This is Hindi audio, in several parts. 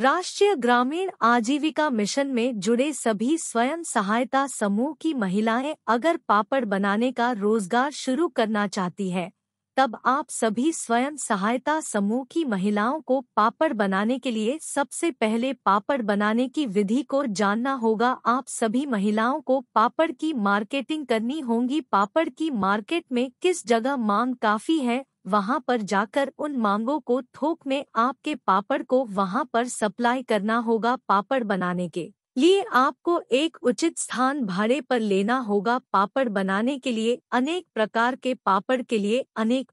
राष्ट्रीय ग्रामीण आजीविका मिशन में जुड़े सभी स्वयं सहायता समूह की महिलाएं अगर पापड़ बनाने का रोजगार शुरू करना चाहती है तब आप सभी स्वयं सहायता समूह की महिलाओं को पापड़ बनाने के लिए सबसे पहले पापड़ बनाने की विधि को जानना होगा आप सभी महिलाओं को पापड़ की मार्केटिंग करनी होगी पापड़ की मार्केट में किस जगह मांग काफी है वहां पर जाकर उन मांगों को थोक में आपके पापड़ को वहां पर सप्लाई करना होगा पापड़ बनाने के लिए आपको एक उचित स्थान भाड़े पर लेना होगा पापड़ बनाने के लिए अनेक प्रकार के पापड़ के लिए अनेक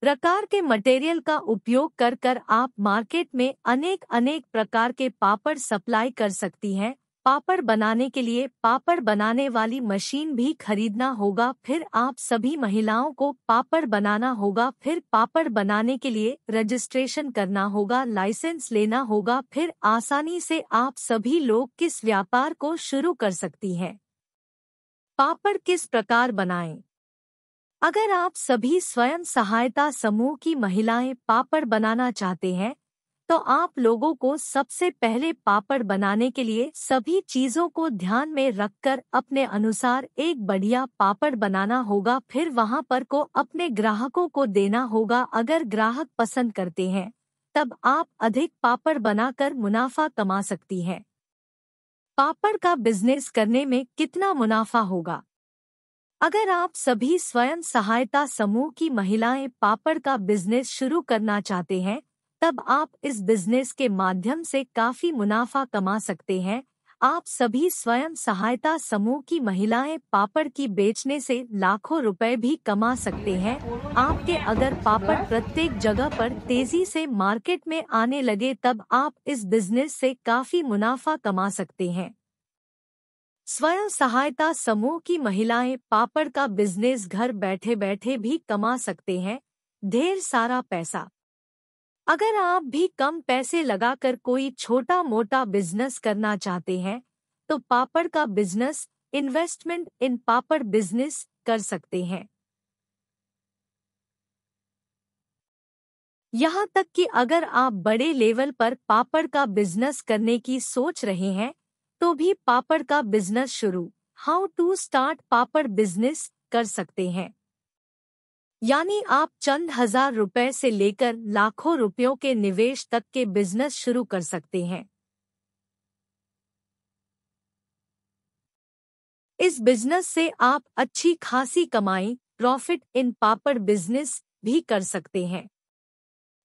प्रकार के मटेरियल का उपयोग कर कर आप मार्केट में अनेक अनेक प्रकार के पापड़ सप्लाई कर सकती हैं पापड़ बनाने के लिए पापड़ बनाने वाली मशीन भी खरीदना होगा फिर आप सभी महिलाओं को पापड़ बनाना होगा फिर पापड़ बनाने के लिए रजिस्ट्रेशन करना होगा लाइसेंस लेना होगा फिर आसानी से आप सभी लोग किस व्यापार को शुरू कर सकती हैं पापड़ किस प्रकार बनाएं अगर आप सभी स्वयं सहायता समूह की महिलाएं पापड़ बनाना चाहते हैं तो आप लोगों को सबसे पहले पापड़ बनाने के लिए सभी चीजों को ध्यान में रखकर अपने अनुसार एक बढ़िया पापड़ बनाना होगा फिर वहां पर को अपने ग्राहकों को देना होगा अगर ग्राहक पसंद करते हैं तब आप अधिक पापड़ बनाकर मुनाफा कमा सकती हैं पापड़ का बिजनेस करने में कितना मुनाफा होगा अगर आप सभी स्वयं सहायता समूह की महिलाएं पापड़ का बिजनेस शुरू करना चाहते हैं तब आप इस बिजनेस के माध्यम से काफी मुनाफा कमा सकते हैं आप सभी स्वयं सहायता समूह की महिलाएं पापड़ की बेचने से लाखों रुपए भी कमा सकते हैं आपके अगर पापड़ प्रत्येक जगह पर तेजी से मार्केट में आने लगे तब आप इस बिजनेस से काफी मुनाफा कमा सकते हैं स्वयं सहायता समूह की महिलाएं पापड़ का बिजनेस घर बैठे बैठे भी कमा सकते हैं ढेर सारा पैसा अगर आप भी कम पैसे लगाकर कोई छोटा मोटा बिजनेस करना चाहते हैं तो पापड़ का business investment in papad business कर सकते हैं यहाँ तक कि अगर आप बड़े लेवल पर पापड़ का बिजनेस करने की सोच रहे हैं तो भी पापड़ का बिजनेस शुरू how to start papad business कर सकते हैं यानी आप चंद हजार रुपए से लेकर लाखों रुपयों के निवेश तक के बिजनेस शुरू कर सकते हैं इस बिजनेस से आप अच्छी खासी कमाई प्रॉफिट इन पापड़ बिजनेस भी कर सकते हैं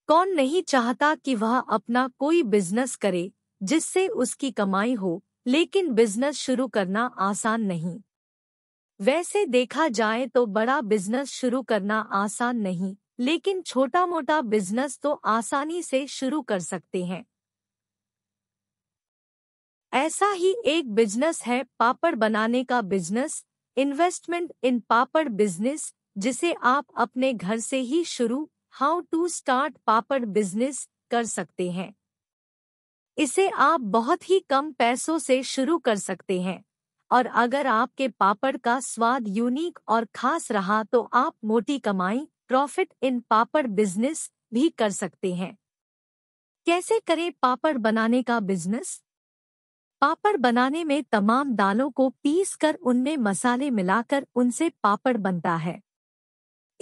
कौन नहीं चाहता कि वह अपना कोई बिजनेस करे जिससे उसकी कमाई हो लेकिन बिजनेस शुरू करना आसान नहीं वैसे देखा जाए तो बड़ा बिजनेस शुरू करना आसान नहीं लेकिन छोटा मोटा बिजनेस तो आसानी से शुरू कर सकते हैं ऐसा ही एक बिजनेस है पापड़ बनाने का business investment in papad business जिसे आप अपने घर से ही शुरू how to start papad business कर सकते हैं इसे आप बहुत ही कम पैसों से शुरू कर सकते हैं और अगर आपके पापड़ का स्वाद यूनिक और खास रहा तो आप मोटी कमाई प्रॉफिट इन पापड़ बिजनेस भी कर सकते हैं कैसे करें पापड़ बनाने का बिजनेस पापड़ बनाने में तमाम दालों को पीस कर उनमें मसाले मिलाकर उनसे पापड़ बनता है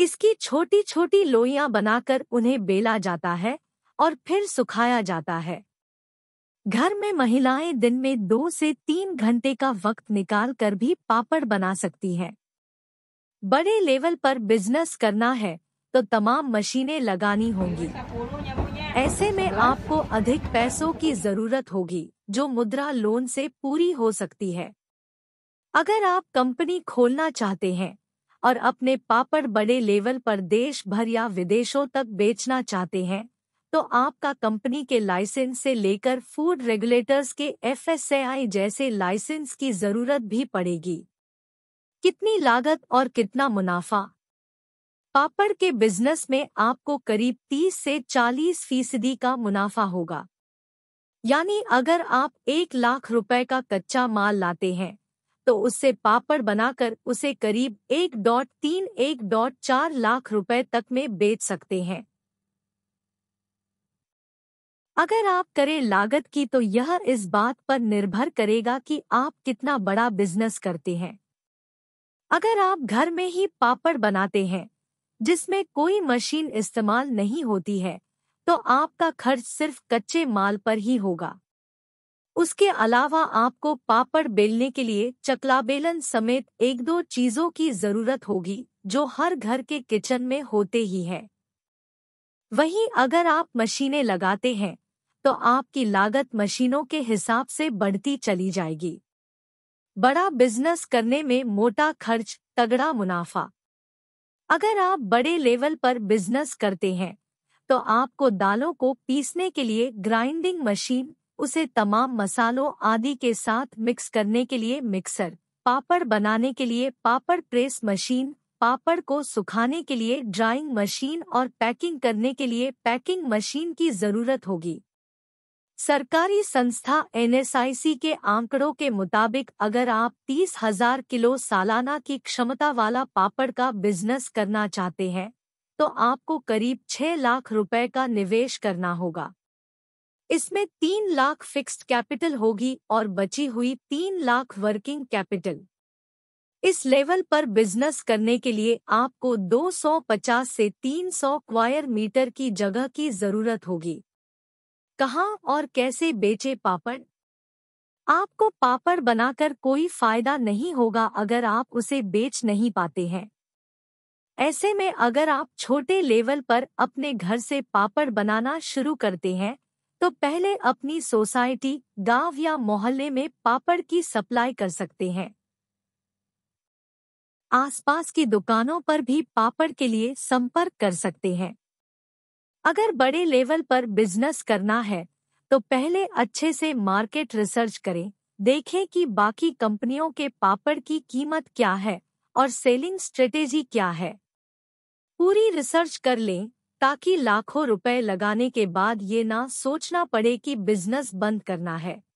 इसकी छोटी छोटी लोइयां बनाकर उन्हें बेला जाता है और फिर सुखाया जाता है घर में महिलाएं दिन में दो से तीन घंटे का वक्त निकाल कर भी पापड़ बना सकती हैं बड़े लेवल पर बिजनेस करना है तो तमाम मशीनें लगानी होंगी ऐसे में आपको अधिक पैसों की जरूरत होगी जो मुद्रा लोन से पूरी हो सकती है अगर आप कंपनी खोलना चाहते हैं और अपने पापड़ बड़े लेवल पर देश भर या विदेशों तक बेचना चाहते हैं तो आपका कंपनी के लाइसेंस से लेकर फूड रेगुलेटर्स के एफ जैसे लाइसेंस की जरूरत भी पड़ेगी कितनी लागत और कितना मुनाफा पापड़ के बिजनेस में आपको करीब 30 से 40 फीसदी का मुनाफा होगा यानी अगर आप एक लाख रुपए का कच्चा माल लाते हैं तो उससे पापड़ बनाकर उसे करीब एक डॉट तीन एक डॉट चार लाख रुपए तक में बेच सकते हैं अगर आप करें लागत की तो यह इस बात पर निर्भर करेगा कि आप कितना बड़ा बिजनेस करते हैं अगर आप घर में ही पापड़ बनाते हैं जिसमें कोई मशीन इस्तेमाल नहीं होती है तो आपका खर्च सिर्फ कच्चे माल पर ही होगा उसके अलावा आपको पापड़ बेलने के लिए चकला बेलन समेत एक दो चीजों की जरूरत होगी जो हर घर के किचन में होते ही है वहीं अगर आप मशीनें लगाते हैं तो आपकी लागत मशीनों के हिसाब से बढ़ती चली जाएगी बड़ा बिजनेस करने में मोटा खर्च तगड़ा मुनाफा अगर आप बड़े लेवल पर बिजनेस करते हैं तो आपको दालों को पीसने के लिए ग्राइंडिंग मशीन उसे तमाम मसालों आदि के साथ मिक्स करने के लिए मिक्सर पापड़ बनाने के लिए पापड़ प्रेस मशीन पापड़ को सुखाने के लिए ड्राइंग मशीन और पैकिंग करने के लिए पैकिंग मशीन की जरूरत होगी सरकारी संस्था एनएसआईसी के आंकड़ों के मुताबिक अगर आप तीस हजार किलो सालाना की क्षमता वाला पापड़ का बिजनेस करना चाहते हैं तो आपको करीब छह लाख रुपए का निवेश करना होगा इसमें तीन लाख फिक्स्ड कैपिटल होगी और बची हुई तीन लाख वर्किंग कैपिटल इस लेवल पर बिजनेस करने के लिए आपको 250 से 300 क्वायर मीटर की जगह की जरूरत होगी कहाँ और कैसे बेचे पापड़ आपको पापड़ बनाकर कोई फायदा नहीं होगा अगर आप उसे बेच नहीं पाते हैं ऐसे में अगर आप छोटे लेवल पर अपने घर से पापड़ बनाना शुरू करते हैं तो पहले अपनी सोसाइटी गांव या मोहल्ले में पापड़ की सप्लाई कर सकते हैं आसपास की दुकानों पर भी पापड़ के लिए संपर्क कर सकते हैं अगर बड़े लेवल पर बिजनेस करना है तो पहले अच्छे से मार्केट रिसर्च करें देखें कि बाकी कंपनियों के पापड़ की कीमत क्या है और सेलिंग स्ट्रेटेजी क्या है पूरी रिसर्च कर लें ताकि लाखों रुपए लगाने के बाद ये ना सोचना पड़े कि बिजनेस बंद करना है